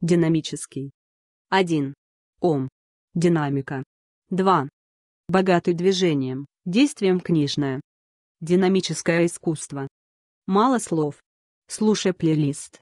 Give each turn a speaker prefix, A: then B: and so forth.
A: Динамический. 1. Ом. Динамика. 2. Богатый движением, действием книжное. Динамическое искусство. Мало слов. Слушай плейлист.